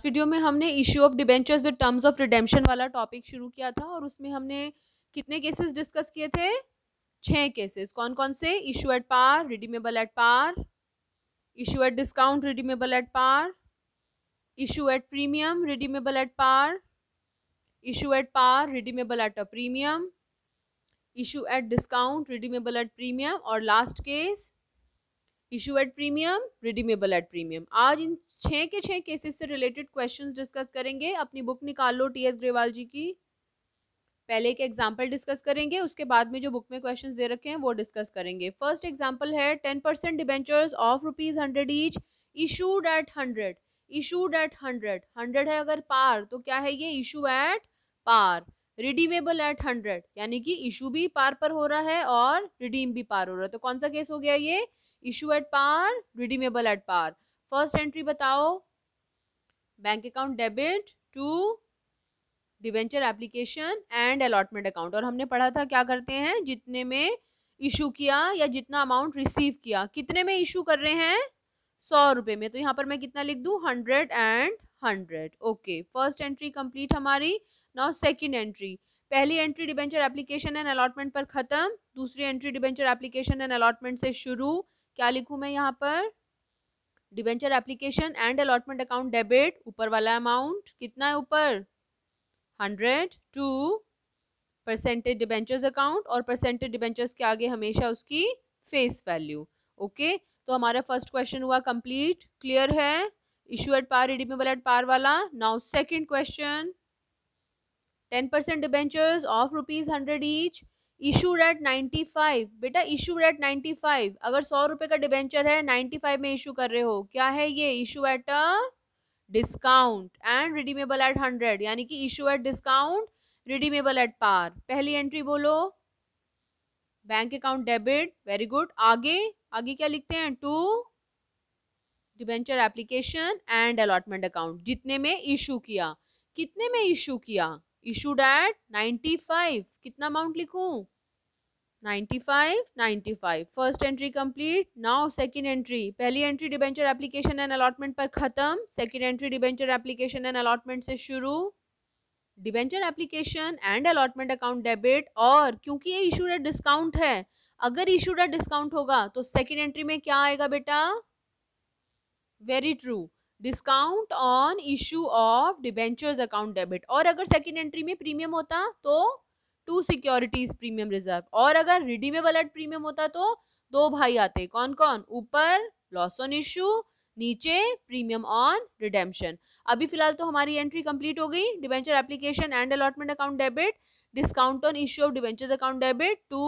last video में हमने issue of debentures with terms of redemption वाला टॉपिक शुरू किया था और उसमें हमने कितने केसेस डिस्कस किए थे छः केसेस कौन कौन से issue at par redeemable at par issue at discount redeemable at par issue at premium redeemable at par issue at par redeemable at a premium issue at discount redeemable at premium और last case issue at premium redeemable at premium आज इन छः के छः cases से related questions discuss करेंगे अपनी book निकाल लो टी एस ग्रेवाल जी की पहले एक एग्जाम्पल डिस्कस करेंगे उसके बाद में जो बुक में क्वेश्चन दे रखे हैं वो डिस्कस करेंगे फर्स्ट एग्जाम्पल है ten percent debentures of rupees hundred each issued at hundred issued at hundred hundred है अगर पार तो क्या है ये issue at par redeemable at hundred यानी कि इशू भी पार पर हो रहा है और रिडीम भी पार हो रहा है तो कौन सा केस हो गया ये issue at par redeemable at par first entry बताओ bank account debit to debenture application and allotment account और हमने पढ़ा था क्या करते हैं जितने में इशू किया या जितना अमाउंट रिसीव किया कितने में इशू कर रहे हैं सौ रुपये में तो यहाँ पर मैं कितना लिख दूँ hundred and hundred okay first entry complete हमारी नाउ सेकंड एंट्री पहली entry debenture application and allotment पर ख़त्म दूसरी एंट्री डिबेंचर एप्लीकेशन एंड अलॉटमेंट से शुरू क्या लिखू मैं यहाँ पर debenture application and allotment account debit ऊपर वाला अमाउंट कितना है ऊपर hundred to percentage debentures account और परसेंटेज डिबेंचर्स के आगे हमेशा उसकी फेस वैल्यू ओके तो हमारा फर्स्ट क्वेश्चन हुआ कंप्लीट क्लियर है issue at par redeemable at par वाला now second question ten percent debentures of rupees hundred each issue rate 95 बेटा इशू रेट 95 अगर सौ रुपए का डिबेंचर है 95 में इशू कर रहे हो क्या है ये issue at a discount and redeemable at hundred यानी कि issue at discount redeemable at par पहली एंट्री बोलो bank account debit very good आगे आगे क्या लिखते हैं to debenture application and allotment account जितने में इशू किया कितने में इशू किया इशूड एट फाइव कितना अमाउंट लिखूं ninety five ninety five first entry complete now second entry पहली entry debenture application and allotment पर खत्म second entry debenture application and allotment से शुरू debenture application and allotment account debit और क्योंकि ये इशू डेट डिस्काउंट है अगर इशू डेट डिस्काउंट होगा तो सेकेंड एंट्री में क्या आएगा बेटा very true discount on issue of debentures account debit और अगर सेकेंड एंट्री में प्रीमियम होता तो टू सिक्योरिटीज प्रीमियम रिजर्व और अगर रिडीमेबल एट प्रीमियम होता तो दो भाई आते कौन कौन ऊपर लॉस ऑन इश्यू नीचे प्रीमियम ऑन रिडेम्पशन अभी फिलहाल तो हमारी एंट्री कंप्लीट हो गई debenture application and allotment account debit discount on issue of debentures account debit to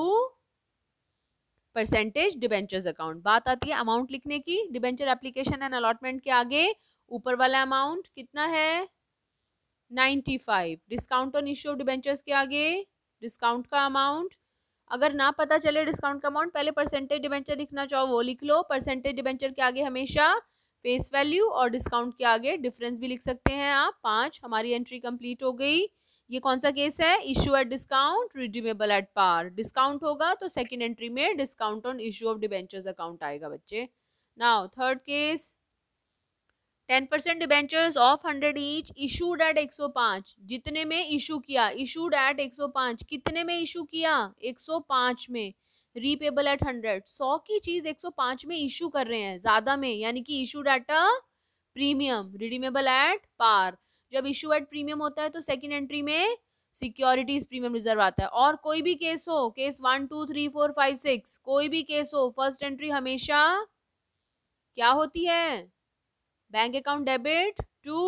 percentage debentures account बात आती है अमाउंट लिखने की डिवेंचर एप्लीकेशन एंड अलॉटमेंट के आगे ऊपर वाला अमाउंट कितना है 95 discount on issue of debentures के आगे डिस्काउंट का अमाउंट अगर ना पता चले डिस्काउंट का अमाउंट पहले परसेंटेज डिबेंचर लिखना चाहो वो लिख लो परसेंटेज डिबेंचर के आगे हमेशा फेस वैल्यू और डिस्काउंट के आगे डिफरेंस भी लिख सकते हैं आप पाँच हमारी एंट्री कंप्लीट हो गई ये कौन सा केस है issue at discount redeemable at par discount होगा तो सेकेंड एंट्री में discount on issue of debentures account आएगा बच्चे now third case ten percent debentures of hundred each issued at एक सौ पाँच जितने में इशू किया इशूड एट एक सौ पाँच कितने में इशू किया एक सौ पाँच में रीपेबल एट हंड्रेड सौ की चीज़ एक सौ पाँच में इशू कर रहे हैं ज़्यादा में यानी कि issued at a premium redeemable at par जब इशू एट प्रीमियम होता है तो सेकेंड एंट्री में सिक्योरिटीज प्रीमियम रिजर्व आता है और कोई भी केस हो case one two three four five six कोई भी केस हो फर्स्ट एंट्री हमेशा क्या होती है बैंक अकाउंट डेबिट टू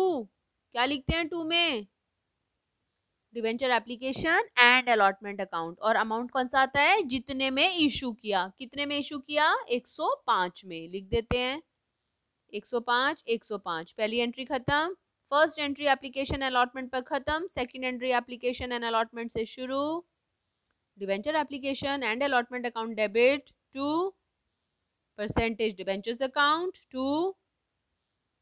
क्या लिखते हैं टू में debenture application and allotment account और अमाउंट कौन सा आता है जितने में इशू किया कितने में इशू किया 105 में लिख देते हैं 105 105 पहली एंट्री खत्म फर्स्ट एंट्री एप्लीकेशन अलॉटमेंट पर खत्म second entry application and allotment से शुरू debenture application and allotment account debit to percentage debentures account to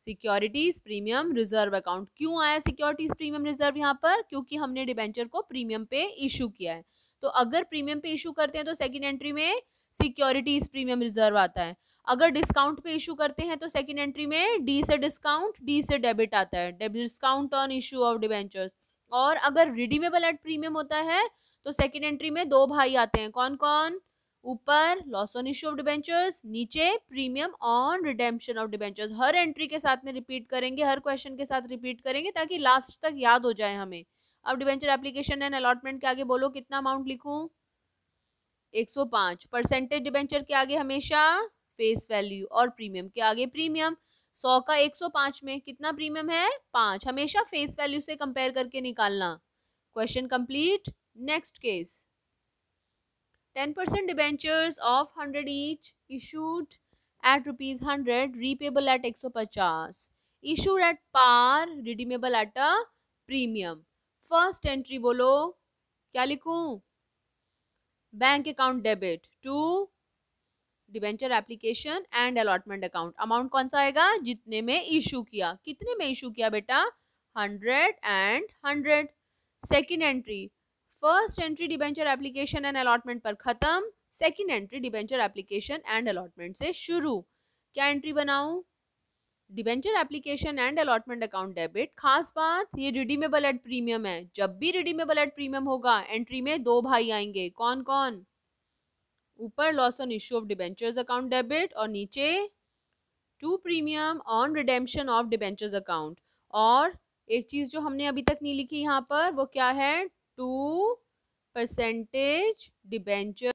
securities premium reserve account क्यों आया सिक्योरिटीज प्रीमियम रिजर्व यहाँ पर क्योंकि हमने डिबेंचर को प्रीमियम पे इशू किया है तो अगर प्रीमियम पे इशू करते हैं तो सेकेंड एंट्री में सिक्योरिटीज प्रीमियम रिजर्व आता है अगर डिस्काउंट पे इशू करते हैं तो सेकेंड एंट्री में डी से डिस्काउंट डी से डेबिट आता है discount on issue of debentures और अगर रिडीमेबल एट प्रीमियम होता है तो सेकेंड एंट्री में दो भाई आते हैं कौन कौन ऊपर loss on issue of debentures नीचे premium on redemption of debentures हर एंट्री के साथ में रिपीट करेंगे हर क्वेश्चन के साथ रिपीट करेंगे ताकि लास्ट तक याद हो जाए हमें अब डिबेंचर एप्लीकेशन एंड अलॉटमेंट के आगे बोलो कितना अमाउंट लिखूं 105 परसेंटेज डिबेंचर के आगे हमेशा फेस वैल्यू और प्रीमियम के आगे प्रीमियम सौ का एक सौ पाँच में कितना प्रीमियम है पाँच हमेशा फेस वैल्यू से कंपेयर करके निकालना question complete next case ten percent debentures of hundred each issued at rupees hundred repayable at एक सौ पचास issued at par redeemable at a premium first entry बोलो क्या लिखूं bank account debit to debenture application and allotment account amount कौन सा आएगा जितने में इशू किया कितने में इशू किया बेटा hundred and hundred second entry first entry debenture application and allotment पर खत्म second entry debenture application and allotment से शुरू क्या एंट्री बनाऊं debenture application and allotment account debit खास बात ये रिडीमेबल एट प्रीमियम है जब भी रिडीमेबल एट प्रीमियम होगा एंट्री में दो भाई आएंगे कौन कौन ऊपर loss on issue of debentures account debit और नीचे to premium on redemption of debentures account और एक चीज़ जो हमने अभी तक नहीं लिखी यहाँ पर वो क्या है टू परसेंटेज डिबेंचर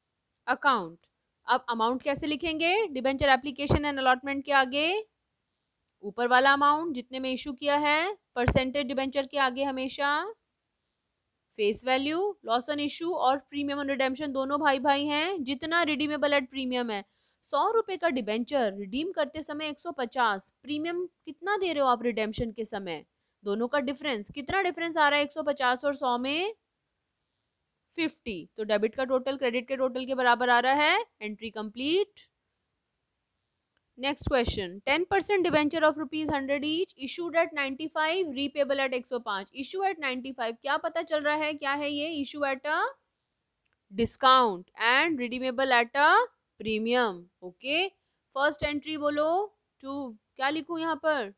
अकाउंट अब अमाउंट कैसे लिखेंगे डिबेंचर एप्लीकेशन एंड अलॉटमेंट के आगे ऊपर वाला अमाउंट जितने में इशू किया है परसेंटेज डिबेंचर के आगे हमेशा face value loss on issue और प्रीमियम ऑन रिडेम्पशन दोनों भाई भाई हैं जितना रिडीमेबल एट प्रीमियम है सौ रुपये का डिबेंचर रिडीम करते समय एक सौ पचास प्रीमियम कितना दे रहे हो आप रिडेम्पशन के समय दोनों का डिफरेंस कितना डिफरेंस आ रहा है एक सौ पचास और सौ में फिफ्टी तो डेबिट का टोटल क्रेडिट के टोटल के बराबर आ रहा है entry complete next question ten percent debenture of rupees hundred each issued at ninety five repayable at एक सौ पांच इशू एट नाइन्टी फाइव क्या पता चल रहा है क्या है ये issue at a discount and redeemable at a premium okay first entry बोलो टू क्या लिखूँ यहाँ पर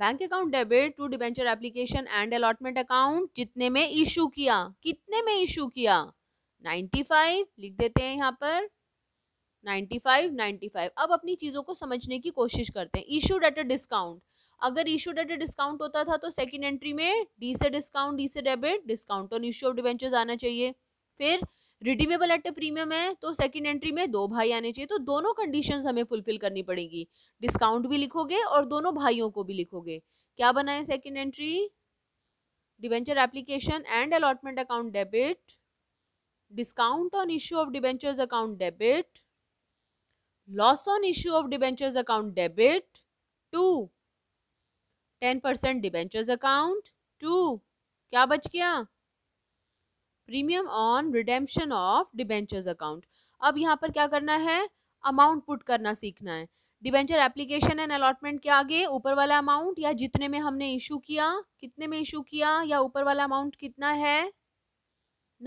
bank account debit to debenture application and allotment account जितने में इशू किया कितने में इशू किया 95 लिख देते हैं यहाँ पर 95 95 अब अपनी चीज़ों को समझने की कोशिश करते हैं इशू डेट डिस्काउंट अगर इशू डेट डिस्काउंट होता था तो सेकेंड एंट्री में डी से डिस्काउंट डी से debit discount on issue of debentures आना चाहिए फिर रिडीमेबल एट ए प्रीमियम है तो सेकेंड एंट्री में दो भाई आने चाहिए तो दोनों कंडीशन हमें फुलफिल करनी पड़ेगी डिस्काउंट भी लिखोगे और दोनों भाइयों को भी लिखोगे क्या बनाए second entry debenture application and allotment account debit discount on issue of debentures account debit loss on issue of debentures account debit to ten percent debentures account to क्या बच गया premium on redemption of debentures account अब यहाँ पर क्या करना है amount put करना सीखना है डिबेंचर एप्लीकेशन एंड अलॉटमेंट के आगे ऊपर वाला अमाउंट या जितने में हमने इशू किया कितने में इशू किया या ऊपर वाला अमाउंट कितना है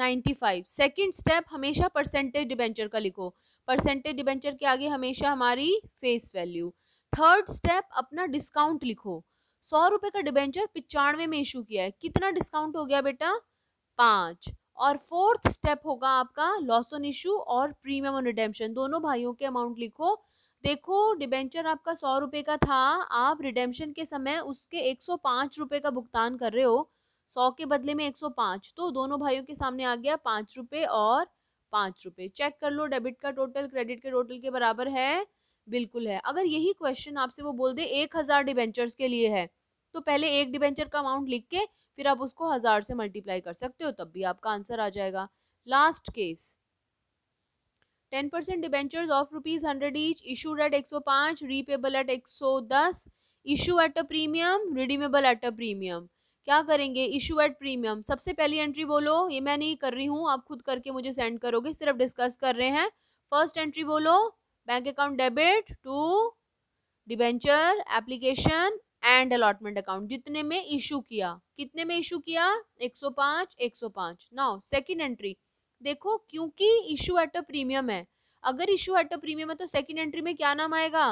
95 सेकंड स्टेप हमेशा परसेंटेज डिबेंचर का लिखो परसेंटेज डिबेंचर के आगे हमेशा हमारी फेस वैल्यू थर्ड स्टेप अपना डिस्काउंट लिखो सौ रुपये का डिबेंचर पिचानवे में इशू किया है कितना डिस्काउंट हो गया बेटा पाँच और फोर्थ स्टेप होगा आपका लॉस ऑन इशू और प्रीमियम ऑन रिडेम्पशन दोनों भाइयों के अमाउंट लिखो देखो डिबेंचर आपका सौ रुपये का था आप रिडेम्पशन के समय उसके एक सौ पाँच रुपये का भुगतान कर रहे हो सौ के बदले में एक सौ पाँच तो दोनों भाइयों के सामने आ गया पाँच रुपये और पाँच रुपये चेक कर लो डेबिट का टोटल क्रेडिट के टोटल के बराबर है बिल्कुल है अगर यही क्वेश्चन आपसे वो बोल दे एक हज़ार डिबेंचर्स के लिए है तो पहले एक डिबेंचर का अमाउंट लिख के फिर आप उसको हज़ार से मल्टीप्लाई कर सकते हो तब भी आपका आंसर आ जाएगा last case ten percent debentures of rupees hundred each issue at एक सौ पाँच रीपेबल एट एक सौ दस issue at a premium redeemable at a premium क्या करेंगे इशू एट प्रीमियम सबसे पहली एंट्री बोलो ये मैं नहीं कर रही हूँ आप खुद करके मुझे सेंड करोगे सिर्फ डिस्कस कर रहे हैं फर्स्ट एंट्री बोलो bank account debit to debenture application and allotment account जितने में इशू किया कितने में इशू किया 105 105 नाउ सेकंड एंट्री देखो क्योंकि इशू एट अ प्रीमियम है अगर इशू एट अ प्रीमियम है तो सेकंड एंट्री में क्या नाम आएगा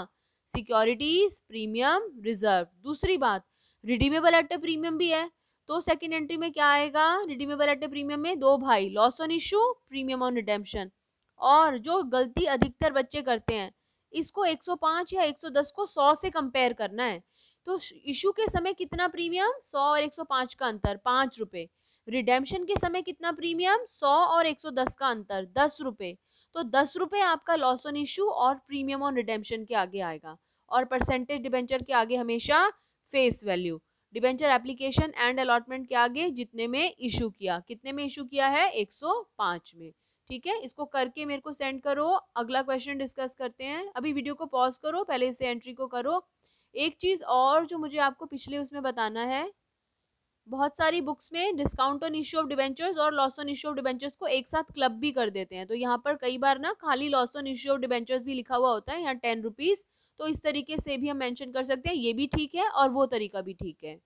सिक्योरिटीज प्रीमियम रिजर्व दूसरी बात रिडीमेबल एट अ प्रीमियम भी है तो सेकंड एंट्री में क्या आएगा रिडीमेबल एट अ प्रीमियम में दो भाई loss on issue premium on redemption और जो गलती अधिकतर बच्चे करते हैं इसको 105 या 110 को 100 से कंपेयर करना है तो इशू के समय कितना प्रीमियम सौ और एक सौ पाँच का अंतर पाँच रुपये रिडेम्पशन के समय कितना प्रीमियम सौ और एक सौ दस का अंतर दस रुपये तो दस रुपये आपका लॉस ऑन इशू और प्रीमियम ऑन रिडेम्पशन के आगे आएगा और परसेंटेज डिबेंचर के आगे हमेशा face value debenture application and allotment के आगे जितने में इशू किया कितने में इशू किया है 105 में ठीक है इसको करके मेरे को सेंड करो अगला क्वेश्चन डिस्कस करते हैं अभी वीडियो को पॉज करो पहले इसे एंट्री को करो एक चीज़ और जो मुझे आपको पिछले उसमें बताना है बहुत सारी बुक्स में discount on issue of debentures और loss on issue of debentures को एक साथ क्लब भी कर देते हैं तो यहाँ पर कई बार ना खाली loss on issue of debentures भी लिखा हुआ होता है यहाँ टेन रुपीज़ तो इस तरीके से भी हम मेंशन कर सकते हैं ये भी ठीक है और वो तरीका भी ठीक है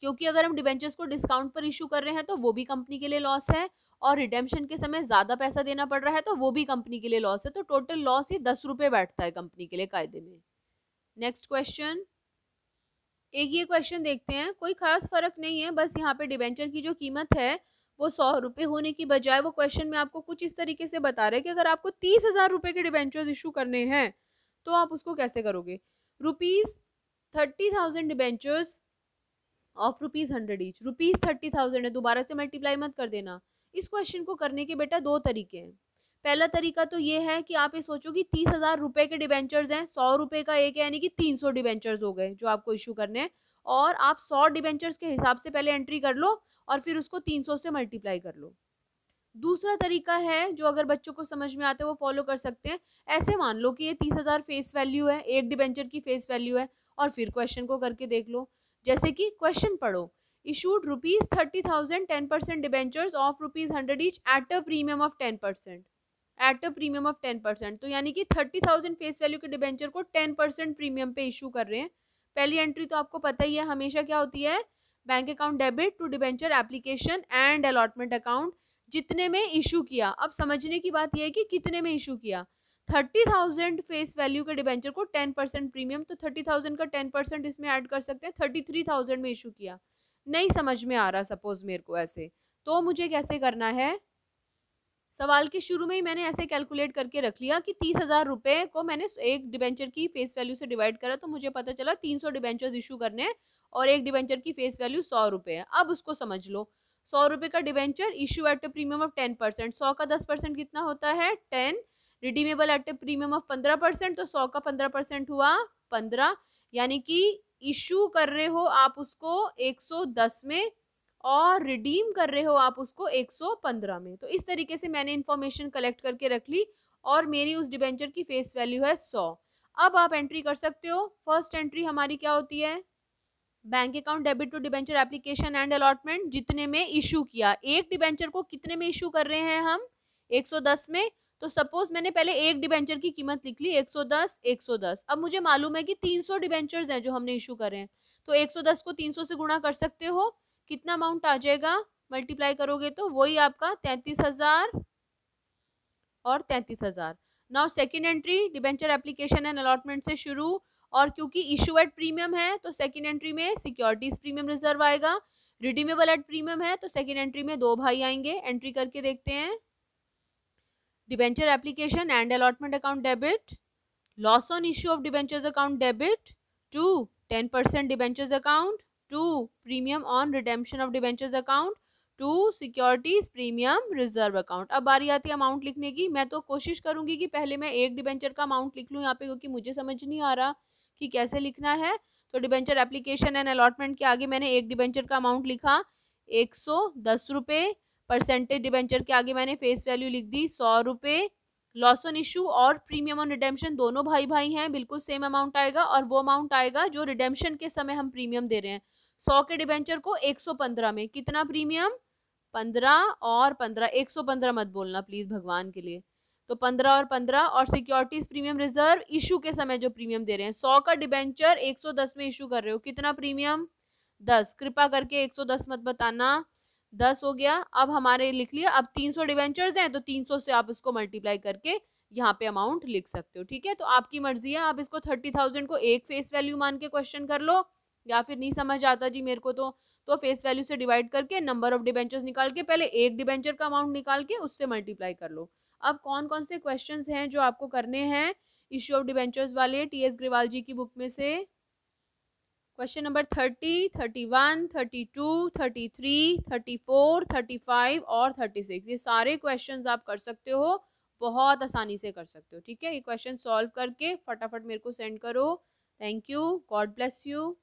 क्योंकि अगर हम डिबेंचर्स को डिस्काउंट पर इशू कर रहे हैं तो वो भी कंपनी के लिए लॉस है और रिडेम्पशन के समय ज़्यादा पैसा देना पड़ रहा है तो वो भी कंपनी के लिए लॉस है तो टोटल लॉस ही दस रुपये बैठता है कंपनी के लिए कायदे में नेक्स्ट क्वेश्चन एक ये क्वेश्चन देखते हैं कोई खास फर्क नहीं है बस यहाँ पे डिबेंचर की जो कीमत है वो सौ रुपये होने की बजाय वो क्वेश्चन में आपको कुछ इस तरीके से बता रहे हैं कि अगर आपको तीस हज़ार रुपये के डिबेंचर इशू करने हैं तो आप उसको कैसे करोगे rupees thirty thousand debentures of rupees hundred each rupees thirty thousand है दोबारा से मल्टीप्लाई मत कर देना इस क्वेश्चन को करने के बेटा दो तरीके हैं पहला तरीका तो ये है कि आप ये सोचो कि तीस हज़ार रुपये के डिबेंचर्स हैं सौ रुपये का एक है यानी कि तीन सौ डिबेंचर्स हो गए जो आपको इशू करने हैं और आप सौ डिबेंचर्स के हिसाब से पहले एंट्री कर लो और फिर उसको तीन सौ से मल्टीप्लाई कर लो दूसरा तरीका है जो अगर बच्चों को समझ में आता है वो फॉलो कर सकते हैं ऐसे मान लो कि ये तीस हज़ार फेस वैल्यू है एक डिबेंचर की फेस वैल्यू है और फिर क्वेश्चन को करके देख लो जैसे कि क्वेश्चन पढ़ो issued rupees thirty thousand ten percent debentures of rupees hundred each at a premium of ten percent at a premium of ten percent तो यानी कि थर्टी थाउजेंड फेस वैल्यू के डिबेंचर को टेन परसेंट प्रीमियम पे issue कर रहे हैं पहली एंट्री तो आपको पता ही है हमेशा क्या होती है bank account debit to debenture application and allotment account जितने में इशू किया अब समझने की बात यह है कि कितने में इशू किया थर्टी थाउजेंड फेस वैल्यू के डिबेंचर को टेन परसेंट प्रीमियम तो थर्टी थाउजेंड का टेन परसेंट इसमें ऐड कर सकते हैं थर्टी थ्री थाउजेंड में इशू किया नहीं समझ में आ रहा सपोज मेरे को ऐसे तो मुझे कैसे करना है सवाल के शुरू में ही मैंने ऐसे कैलकुलेट करके रख लिया कि तीस हज़ार रुपये को मैंने एक डिबेंचर की फेस वैल्यू से डिवाइड करा तो मुझे पता चला तीन सौ डिबेंचर इशू करने और एक डिबेंचर की फेस वैल्यू सौ रुपये है अब उसको समझ लो सौ रुपये का debenture issue at a premium of ten percent सौ का दस परसेंट कितना होता है ten redeemable at a premium of पंद्रह परसेंट तो सौ का पंद्रह परसेंट हुआ पंद्रह यानी कि इशू कर रहे हो आप उसको एक सौ दस में और रिडीम कर रहे हो आप उसको 115 में तो इस तरीके से मैंने इन्फॉर्मेशन कलेक्ट करके रख ली और मेरी उस डिबेंचर की फेस वैल्यू है 100 अब आप एंट्री कर सकते हो फर्स्ट एंट्री हमारी क्या होती है bank account debit to debenture application and allotment जितने में इशू किया एक डिबेंचर को कितने में इशू कर रहे हैं हम 110 में तो सपोज मैंने पहले एक डिबेंचर की कीमत लिख ली 110 110 अब मुझे मालूम है कि 300 सौ हैं जो हमने इशू करे हैं तो 110 को 300 से गुणा कर सकते हो कितना अमाउंट आ जाएगा मल्टीप्लाई करोगे तो वही आपका तैंतीस हजार और तैंतीस हजार now second entry debenture application and allotment से शुरू और क्योंकि इशू एट प्रीमियम है तो सेकेंड एंट्री में सिक्योरिटीज प्रीमियम रिजर्व आएगा रिडीमेबल एट प्रीमियम है तो सेकेंड एंट्री में दो भाई आएंगे एंट्री करके देखते हैं debenture application and allotment account debit loss on issue of debentures account debit to ten percent debentures account to premium on redemption of debentures account to securities premium reserve account अब बारी आती है amount लिखने की मैं तो कोशिश करूंगी कि पहले मैं एक डिबेंचर का अमाउंट लिख लूँ यहाँ पे क्योंकि मुझे समझ नहीं आ रहा कि कैसे लिखना है तो डिबेंचर एप्लीकेशन एंड अलॉटमेंट के आगे मैंने एक डिबेंचर का अमाउंट लिखा एक सौ दस रुपये परसेंटेज डिबेंचर के आगे मैंने फेस वैल्यू लिख दी सौ रुपये लॉस ऑन इशू और प्रीमियम ऑन रिडेम्पशन दोनों भाई भाई हैं बिल्कुल सेम अमाउंट आएगा और वो अमाउंट आएगा जो रिडेम्पशन के समय हम प्रीमियम दे रहे हैं सौ के डिबेंचर को एक सौ पंद्रह में कितना प्रीमियम पंद्रह और पंद्रह एक सौ पंद्रह मत बोलना प्लीज भगवान के लिए तो पंद्रह और पंद्रह और सिक्योरिटीज प्रीमियम रिजर्व इशू के समय जो प्रीमियम दे रहे हैं सौ का डिबेंचर एक सौ दस में इशू कर रहे हो कितना प्रीमियम दस कृपा करके एक सौ दस मत बताना दस हो गया अब हमारे लिख लिया अब तीन सौ डिबेंचर हैं तो तीन सौ से आप इसको मल्टीप्लाई करके यहाँ पे अमाउंट लिख सकते हो ठीक है तो आपकी मर्जी है आप इसको थर्टी थाउजेंड को एक फेस वैल्यू मान के क्वेश्चन कर लो या फिर नहीं समझ आता जी मेरे को तो तो फेस वैल्यू से डिवाइड करके नंबर ऑफ डिबेंचर्स निकाल के पहले एक डिबेंचर का अमाउंट निकाल के उससे मल्टीप्लाई कर लो अब कौन कौन से क्वेश्चन हैं जो आपको करने हैं इश्यू ऑफ डिबेंचर्स वाले टी एस ग्रेवाल जी की बुक में से question number thirty thirty one thirty two thirty three thirty four thirty five और थर्टी सिक्स ये सारे क्वेश्चन आप कर सकते हो बहुत आसानी से कर सकते हो ठीक है ये क्वेश्चन सॉल्व करके फटाफट मेरे को सेंड करो thank you God bless you